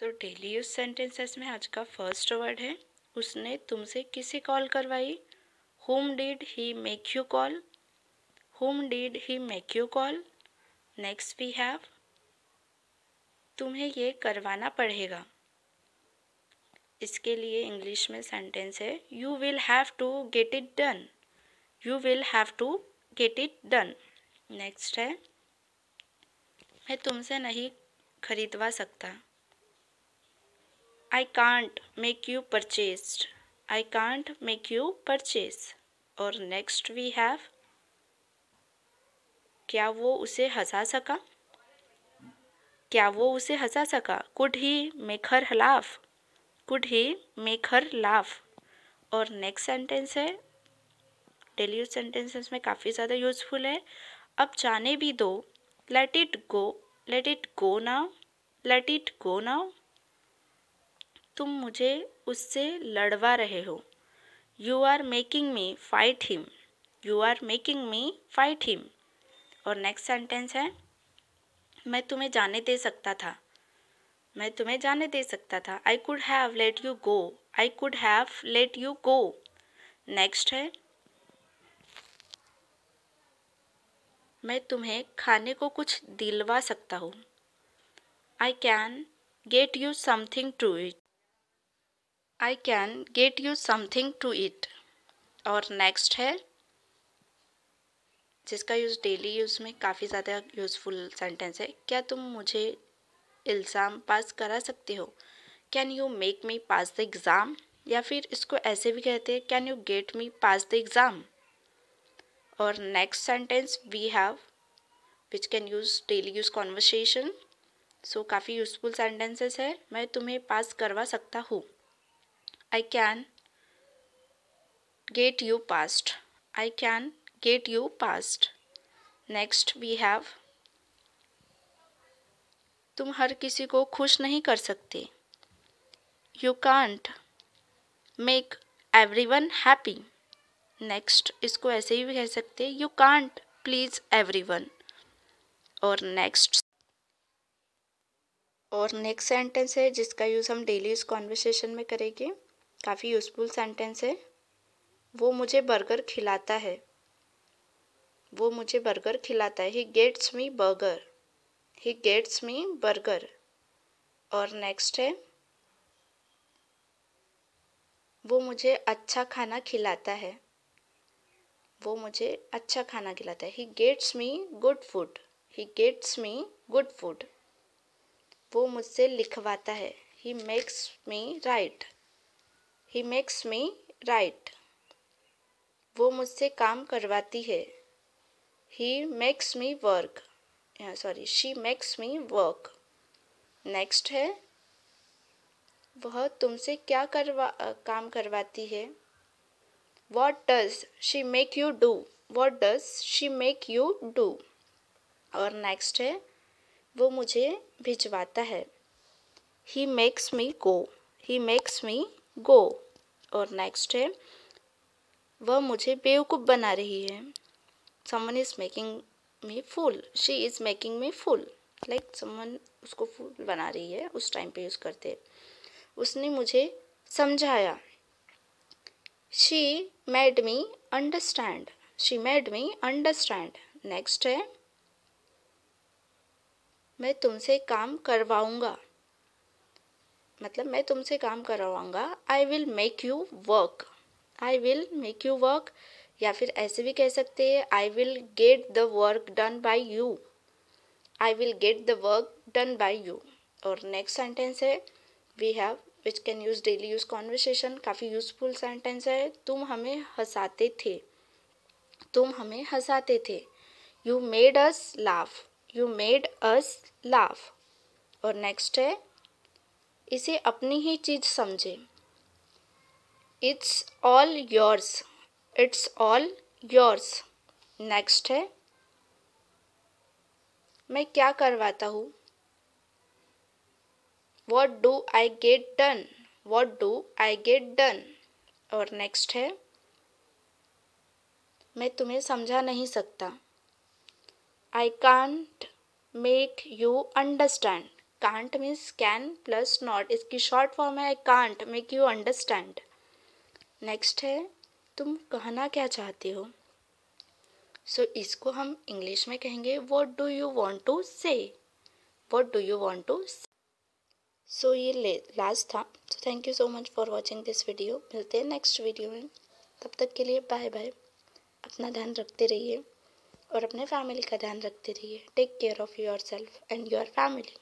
so daily use sentences में आज का फर्स्ट वर्ड है उसने तुमसे किसे कॉल करवाई whom did he make you call whom did he make you call next we have तुम्हें ये करवाना पड़ेगा इसके लिए इंग्लिश में सेंटेंस है you will have to get it done you will have to get it done next है मैं तुमसे नहीं खरीदवा सकता I can't make you purchased I can't make you purchase और नेक्स्ट वी हैव क्या वो उसे हंसा सका क्या वो उसे हंसा सका could he make her laugh could he make her laugh और नेक्स्ट सेंटेंस है डेली यूज सेंटेंसेस में काफ़ी ज़्यादा यूज़फुल है अब जाने भी दो let it go let it go now let it go now तुम मुझे उससे लड़वा रहे हो you are making me fight him you are making me fight him और नेक्स्ट सेंटेंस है मैं तुम्हें जाने दे सकता था मैं तुम्हें जाने दे सकता था I could have let you go I could have let you go next है मैं तुम्हें खाने को कुछ दिलवा सकता हूँ I can get you something to eat I can get you something to eat और नेक्स्ट है जिसका यूज़ डेली यूज़ में काफ़ी ज़्यादा यूज़फुल सेंटेंस है क्या तुम मुझे इल्ज़ाम पास करा सकते हो can you make me pass the exam या फिर इसको ऐसे भी कहते हैं can you get me pass the exam और next sentence we have which can use daily use conversation so काफ़ी यूज़फुल सेंटेंसेस है मैं तुम्हें पास करवा सकता हूँ I can get you passed I can get you passed Next we have तुम हर किसी को खुश नहीं कर सकते you can't make every one happy next इसको ऐसे ही भी कह सकते you can't please every one और नेक्स्ट और नेक्स्ट सेंटेंस है जिसका यूज़ हम डेली इस कॉन्वर्सेशन में करेंगे काफ़ी यूज़फुल सेंटेंस है वो मुझे बर्गर खिलाता है वो मुझे बर्गर खिलाता है he gets me burger he gets me burger और नेक्स्ट है वो मुझे अच्छा खाना खिलाता है वो मुझे अच्छा खाना खिलाता है he gets me good food he gets me good food वो मुझसे लिखवाता है he makes me write he makes me write वो मुझसे काम करवाती है he makes me work sorry she makes me work next है वह तुमसे क्या करवा काम करवाती है what does she make you do what does she make you do और नेक्स्ट है वो मुझे भिजवाता है he makes me go he makes मी गो और नेक्स्ट है वह मुझे बेवकूफ़ बना रही है someone is making me fool she is making me fool like someone उसको फुल बना रही है उस टाइम पे यूज़ करते उसने मुझे समझाया she made me understand she made me understand next है मैं तुमसे काम करवाऊँगा मतलब मैं तुमसे काम करवाऊँगा I will make you work I will make you work या फिर ऐसे भी कह सकते हैं I will get the work done by you I will get the work done by you और नेक्स्ट सेंटेंस है we have which can use daily use conversation काफ़ी यूजफुल सेंटेंस है तुम हमें हंसाते थे तुम हमें हंसाते थे you made us laugh you made us laugh और नेक्स्ट है इसे अपनी ही चीज़ समझे it's all yours it's all yours next है मैं क्या करवाता हूँ what do I get done what do I get done और नेक्स्ट है मैं तुम्हें समझा नहीं सकता I can't make you understand can't means can plus not इसकी शॉर्ट फॉर्म है can't make you understand next है तुम कहना क्या चाहते हो सो so, इसको हम इंग्लिश में कहेंगे what do you want to say what do you want to so ये लास्ट था so thank you so much for watching this video मिलते हैं नेक्स्ट वीडियो में तब तक के लिए बाय बाय अपना ध्यान रखते रहिए और अपने फैमिली का ध्यान रखते रहिए take care of yourself and your family